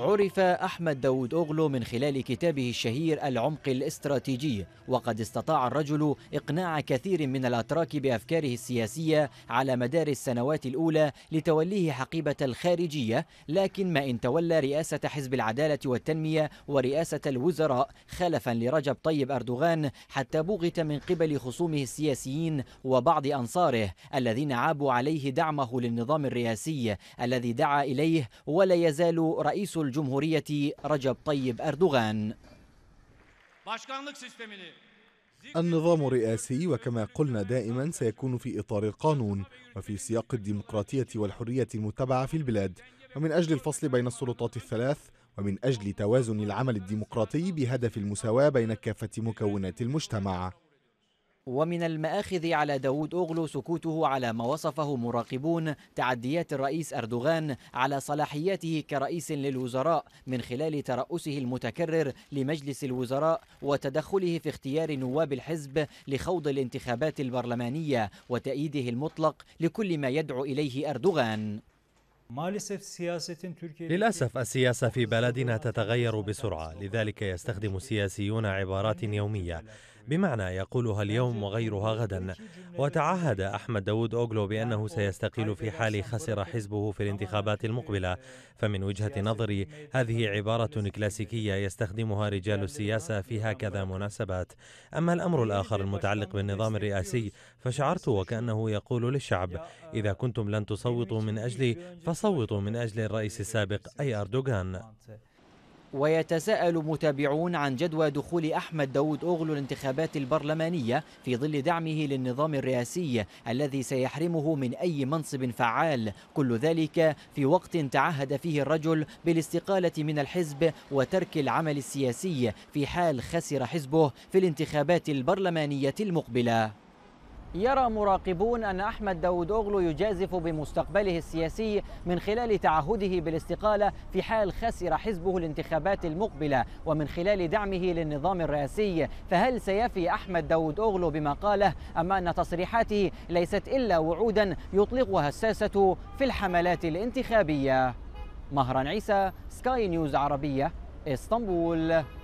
عرف أحمد داود أغلو من خلال كتابه الشهير العمق الاستراتيجي وقد استطاع الرجل إقناع كثير من الأتراك بأفكاره السياسية على مدار السنوات الأولى لتوليه حقيبة الخارجية لكن ما إن تولى رئاسة حزب العدالة والتنمية ورئاسة الوزراء خلفا لرجب طيب أردوغان حتى بغت من قبل خصومه السياسيين وبعض أنصاره الذين عابوا عليه دعمه للنظام الرئاسي الذي دعا إليه ولا يزال رئيس الجمهورية رجب طيب أردوغان النظام رئاسي وكما قلنا دائما سيكون في إطار القانون وفي سياق الديمقراطية والحرية المتبعة في البلاد ومن أجل الفصل بين السلطات الثلاث ومن أجل توازن العمل الديمقراطي بهدف المساواة بين كافة مكونات المجتمع ومن المآخذ على داود أوغلو سكوته على ما وصفه مراقبون تعديات الرئيس أردوغان على صلاحياته كرئيس للوزراء من خلال ترأسه المتكرر لمجلس الوزراء وتدخله في اختيار نواب الحزب لخوض الانتخابات البرلمانية وتأييده المطلق لكل ما يدعو إليه أردوغان للأسف السياسة في بلدنا تتغير بسرعة لذلك يستخدم السياسيون عبارات يومية بمعنى يقولها اليوم وغيرها غدا وتعهد أحمد داود أوغلو بأنه سيستقيل في حال خسر حزبه في الانتخابات المقبلة فمن وجهة نظري هذه عبارة كلاسيكية يستخدمها رجال السياسة في هكذا مناسبات أما الأمر الآخر المتعلق بالنظام الرئاسي فشعرت وكأنه يقول للشعب إذا كنتم لن تصوتوا من أجلي فصوتوا من أجل الرئيس السابق أي أردوغان ويتساءل متابعون عن جدوى دخول أحمد داود أغلو الانتخابات البرلمانية في ظل دعمه للنظام الرئاسي الذي سيحرمه من أي منصب فعال كل ذلك في وقت تعهد فيه الرجل بالاستقالة من الحزب وترك العمل السياسي في حال خسر حزبه في الانتخابات البرلمانية المقبلة يرى مراقبون أن أحمد داود أغلو يجازف بمستقبله السياسي من خلال تعهده بالاستقالة في حال خسر حزبه الانتخابات المقبلة ومن خلال دعمه للنظام الرئاسي فهل سيفي أحمد داود أغلو بما قاله أم أن تصريحاته ليست إلا وعودا يطلقها الساسة في الحملات الانتخابية مهران عيسى سكاي نيوز عربية اسطنبول